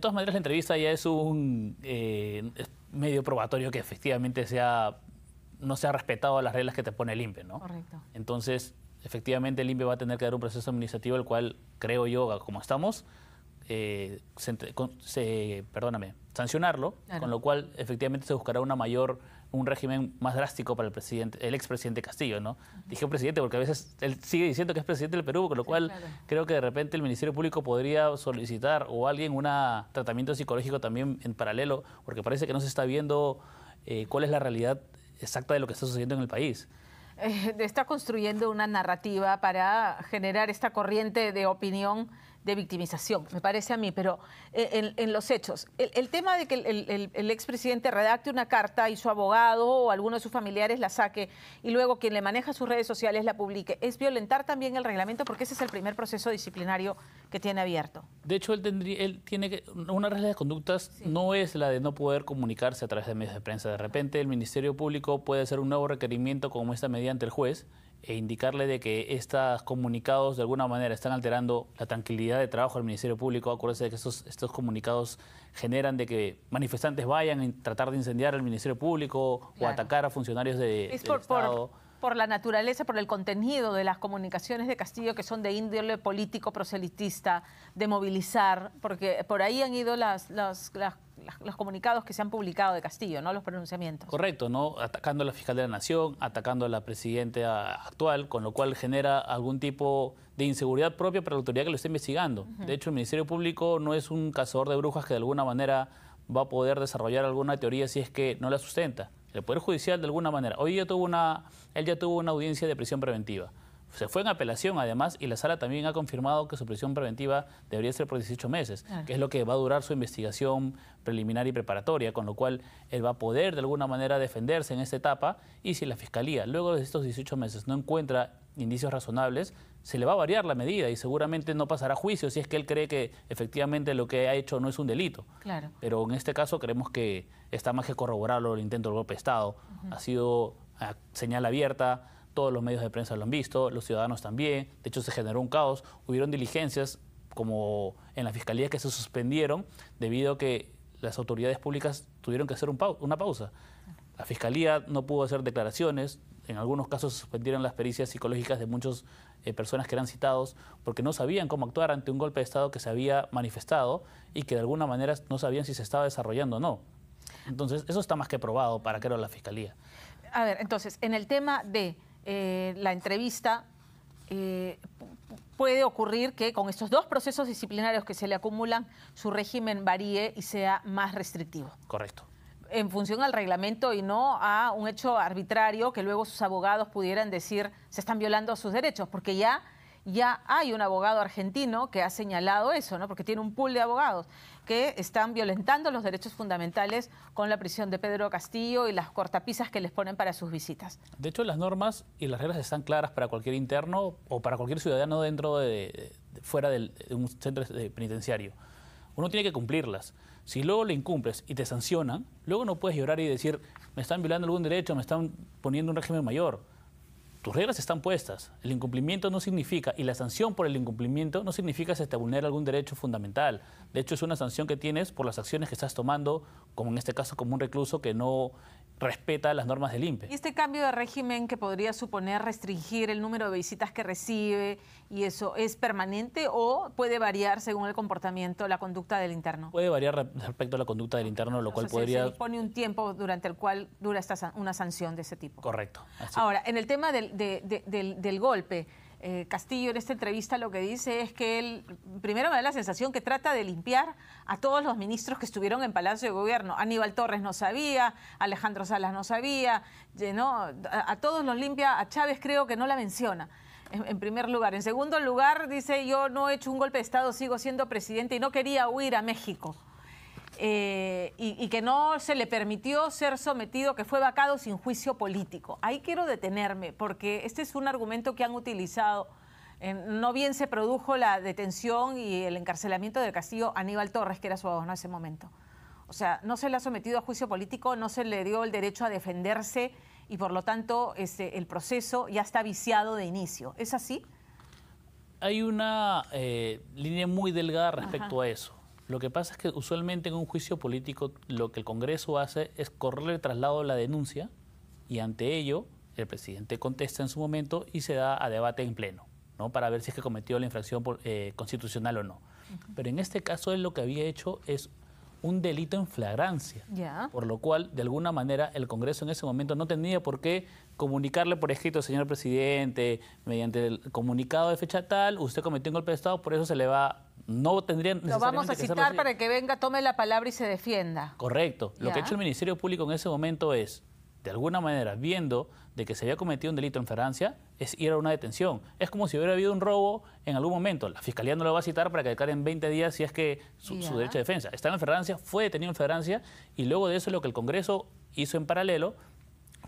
De todas maneras, la entrevista ya es un eh, medio probatorio que efectivamente sea, no se ha respetado las reglas que te pone el INPE, ¿no? Correcto. Entonces, efectivamente, el INPE va a tener que dar un proceso administrativo el cual, creo yo, como estamos, eh, se, perdóname, sancionarlo, con lo cual efectivamente se buscará una mayor un régimen más drástico para el presidente, el expresidente Castillo, ¿no? Dije presidente porque a veces él sigue diciendo que es presidente del Perú, con lo cual creo que de repente el Ministerio Público podría solicitar o alguien un tratamiento psicológico también en paralelo, porque parece que no se está viendo eh, cuál es la realidad exacta de lo que está sucediendo en el país. Eh, está construyendo una narrativa para generar esta corriente de opinión de victimización, me parece a mí, pero eh, en, los hechos. El, tema de que el, expresidente redacte una carta y su abogado o alguno de sus familiares la saque y luego quien le maneja sus redes sociales la publique, ¿es violentar también el reglamento? Porque ese es el primer proceso disciplinario que tiene abierto. De hecho, él, tiene una regla de conductas no es la de no poder comunicarse a través de medios de prensa. De repente el Ministerio Público puede hacer un nuevo requerimiento como esta mediante el juez e indicarle de que estos comunicados de alguna manera están alterando la tranquilidad de trabajo del Ministerio Público. Acuérdese de que estos, estos comunicados generan de que manifestantes vayan a tratar de incendiar el Ministerio Público o atacar a funcionarios de, Estado por la naturaleza, por el contenido de las comunicaciones de Castillo, que son de índole político proselitista, de movilizar, porque por ahí han ido las, los comunicados que se han publicado de Castillo, ¿no? Los pronunciamientos. Correcto, ¿no? Atacando a la fiscal de la Nación, atacando a la presidenta actual, con lo cual genera algún tipo de inseguridad propia para la autoridad que lo está investigando. De hecho, el Ministerio Público no es un cazador de brujas que de alguna manera va a poder desarrollar alguna teoría si es que no la sustenta. El Poder Judicial de alguna manera. Hoy ya tuvo una, él ya tuvo una audiencia de prisión preventiva. Se fue en apelación además y la sala también ha confirmado que su prisión preventiva debería ser por 18 meses, ah. que es lo que va a durar su investigación preliminar y preparatoria, con lo cual él va a poder de alguna manera defenderse en esta etapa y si la Fiscalía luego de estos 18 meses no encuentra indicios razonables, se le va a variar la medida y seguramente no pasará juicio si es que él cree que efectivamente lo que ha hecho no es un delito. Claro. Pero en este caso creemos que está más que corroborarlo el intento del golpe de Estado. Ha sido señal abierta, todos los medios de prensa lo han visto, los ciudadanos también. De hecho, se generó un caos. Hubieron diligencias, como en la fiscalía, que se suspendieron debido a que las autoridades públicas tuvieron que hacer una pausa. La Fiscalía no pudo hacer declaraciones, en algunos casos suspendieron las pericias psicológicas de muchas eh, personas que eran citados porque no sabían cómo actuar ante un golpe de Estado que se había manifestado y que de alguna manera no sabían si se estaba desarrollando o no. Entonces, eso está más que probado para que era la Fiscalía. A ver, entonces, en el tema de eh, la entrevista, eh, puede ocurrir que con estos dos procesos disciplinarios que se le acumulan, su régimen varíe y sea más restrictivo. Correcto en función al reglamento y no a un hecho arbitrario que luego sus abogados pudieran decir se están violando sus derechos, porque ya ya hay un abogado argentino que ha señalado eso, ¿no? Porque tiene un pool de abogados que están violentando los derechos fundamentales con la prisión de Pedro Castillo y las cortapisas que les ponen para sus visitas. De hecho, las normas y las reglas están claras para cualquier interno o para cualquier ciudadano dentro de, fuera de un centro penitenciario uno tiene que cumplirlas. Si luego le incumples y te sancionan, luego no puedes llorar y decir, me están violando algún derecho, me están poniendo un régimen mayor. Tus reglas están puestas. El incumplimiento no significa, y la sanción por el incumplimiento no significa que se te vulnera algún derecho fundamental. De hecho, es una sanción que tienes por las acciones que estás tomando, como en este caso como un recluso que no respeta las normas del INPE. ¿Y este cambio de régimen que podría suponer restringir el número de visitas que recibe y eso es permanente o puede variar según el comportamiento, la conducta del interno? Puede variar respecto a la conducta del interno, lo cual podría... Se un tiempo durante el cual dura esta una sanción de ese tipo. Correcto. Ahora, en el tema del, del, del golpe, eh, Castillo en esta entrevista lo que dice es que él, primero me da la sensación que trata de limpiar a todos los ministros que estuvieron en Palacio de Gobierno. Aníbal Torres no sabía, Alejandro Salas no sabía, A, todos los limpia, a Chávez creo que no la menciona. en primer lugar. En segundo lugar, dice, yo no he hecho un golpe de Estado, sigo siendo presidente y no quería huir a México. Eh, y, que no se le permitió ser sometido, que fue vacado sin juicio político. Ahí quiero detenerme, porque este es un argumento que han utilizado. no bien se produjo la detención y el encarcelamiento del Castillo Aníbal Torres, que era su abogado en ese momento. O sea, no se le ha sometido a juicio político, no se le dio el derecho a defenderse y por lo tanto este, el proceso ya está viciado de inicio. ¿Es así? Hay una eh, línea muy delgada respecto a eso. Lo que pasa es que usualmente en un juicio político lo que el Congreso hace es correr el traslado de la denuncia y ante ello el presidente contesta en su momento y se da a debate en pleno, ¿no? Para ver si es que cometió la infracción eh, constitucional o no. Pero en este caso él lo que había hecho es un delito en flagrancia. Por lo cual, de alguna manera, el Congreso en ese momento no tenía por qué comunicarle por escrito, señor presidente, mediante el comunicado de fecha tal, usted cometió un golpe de Estado, por eso se le va... No tendrían Lo vamos a citar para que venga, tome la palabra y se defienda. Correcto. Lo que ha hecho el Ministerio Público en ese momento es de alguna manera, viendo de que se había cometido un delito en Francia, es ir a una detención. Es como si hubiera habido un robo en algún momento. La fiscalía no lo va a citar para que en 20 días si es que su, derecho de defensa. Está en Francia, fue detenido en Francia y luego de eso lo que el Congreso hizo en paralelo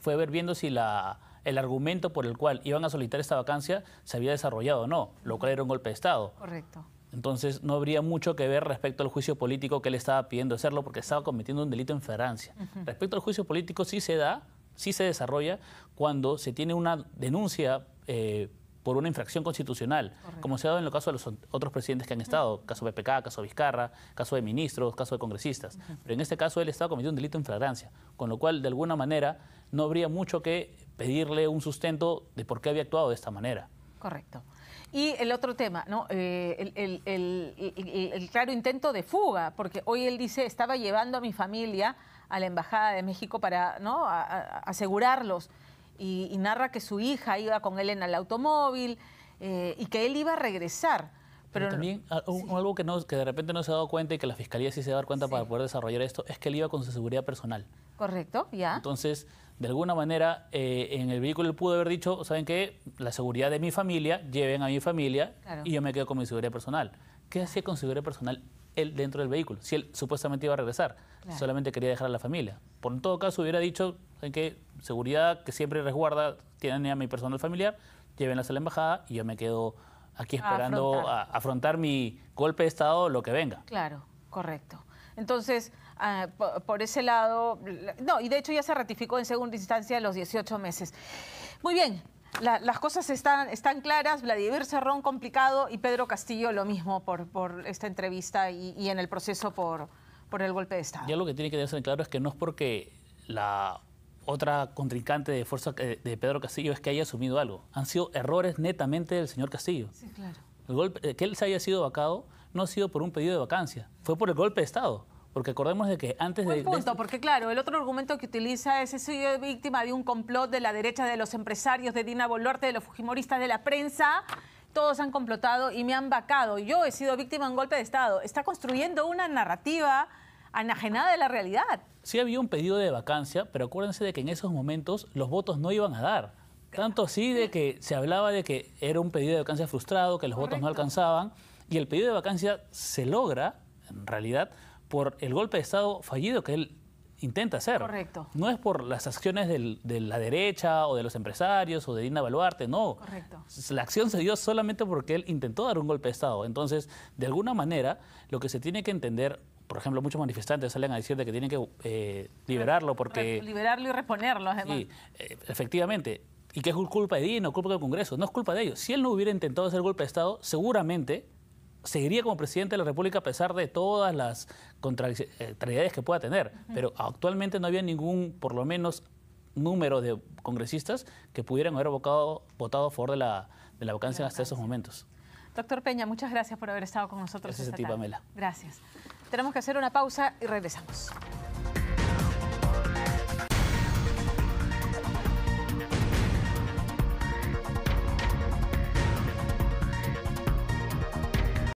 fue ver viendo si la, el argumento por el cual iban a solicitar esta vacancia se había desarrollado o no, lo cual era un golpe de Estado. Correcto. Entonces no habría mucho que ver respecto al juicio político que él estaba pidiendo hacerlo porque estaba cometiendo un delito en Francia. Respecto al juicio político sí se da, sí se desarrolla cuando se tiene una denuncia eh, por una infracción constitucional, como se ha dado en el caso de los otros presidentes que han estado, caso de PPK, caso de Vizcarra, caso de ministros, caso de congresistas. Pero en este caso él estaba cometiendo un delito en flagrancia, con lo cual de alguna manera no habría mucho que pedirle un sustento de por qué había actuado de esta manera. Correcto. Y el otro tema, ¿no? Eh, el, claro intento de fuga, porque hoy él dice, estaba llevando a mi familia a la Embajada de México para ¿no? asegurarlos. Y, narra que su hija iba con él en el automóvil eh, y que él iba a regresar. Pero, también ah, algo que, no, que de repente no se ha dado cuenta y que la fiscalía sí se va a dar cuenta para poder desarrollar esto es que él iba con su seguridad personal. Correcto, ya. Entonces, de alguna manera, eh, en el vehículo él pudo haber dicho, ¿saben qué? La seguridad de mi familia, lleven a mi familia y yo me quedo con mi seguridad personal. ¿Qué hacía con seguridad personal él dentro del vehículo? Si él supuestamente iba a regresar, solamente quería dejar a la familia. Por en todo caso, hubiera dicho, ¿saben qué? Seguridad que siempre resguarda, tienen a mi personal familiar, llévenlas a la embajada y yo me quedo aquí esperando afrontar. a afrontar mi golpe de Estado, lo que venga. Claro, correcto. Entonces, ah, por ese lado, no, y de hecho ya se ratificó en segunda instancia los 18 meses. Muy bien, las cosas están, están claras, Vladimir Cerrón complicado y Pedro Castillo lo mismo por, esta entrevista y, en el proceso por, el golpe de Estado. Ya lo que tiene que en claro es que no es porque la otra contrincante de fuerza eh, de Pedro Castillo es que haya asumido algo. Han sido errores netamente del señor Castillo. Sí, claro. El golpe, eh, que él se haya sido vacado no ha sido por un pedido de vacancia, fue por el golpe de Estado. Porque acordemos de que antes de... punto, este porque claro, el otro argumento que utiliza es soy víctima de un complot de la derecha, de los empresarios, de Dina Boluarte, de los fujimoristas, de la prensa. Todos han complotado y me han vacado. Yo he sido víctima de un golpe de Estado. Está construyendo una narrativa anajenada de la realidad. Sí había un pedido de vacancia, pero acuérdense de que en esos momentos los votos no iban a dar. Tanto así de que se hablaba de que era un pedido de vacancia frustrado, que los votos no alcanzaban, y el pedido de vacancia se logra, en realidad, por el golpe de Estado fallido que él intenta hacer. Correcto. No es por las acciones de la derecha o de los empresarios o de Dina Baluarte, no. Correcto. La acción se dio solamente porque él intentó dar un golpe de Estado. Entonces, de alguna manera, lo que se tiene que entender por ejemplo, muchos manifestantes salen a decir de que tienen que eh, liberarlo porque... Liberarlo y reponerlo, además. Sí, eh, efectivamente y que es culpa de Dino, culpa del Congreso, no es culpa de ellos. Si él no hubiera intentado hacer golpe de Estado, seguramente seguiría como presidente de la República a pesar de todas las contrariedades eh, que pueda tener. Pero actualmente no había ningún, por lo menos, número de congresistas que pudieran haber votado, votado a favor de la, vacancia hasta esos momentos. Doctor Peña, muchas gracias por haber estado con nosotros. Gracias a ti, Pamela. Gracias. Tenemos que hacer una pausa y regresamos.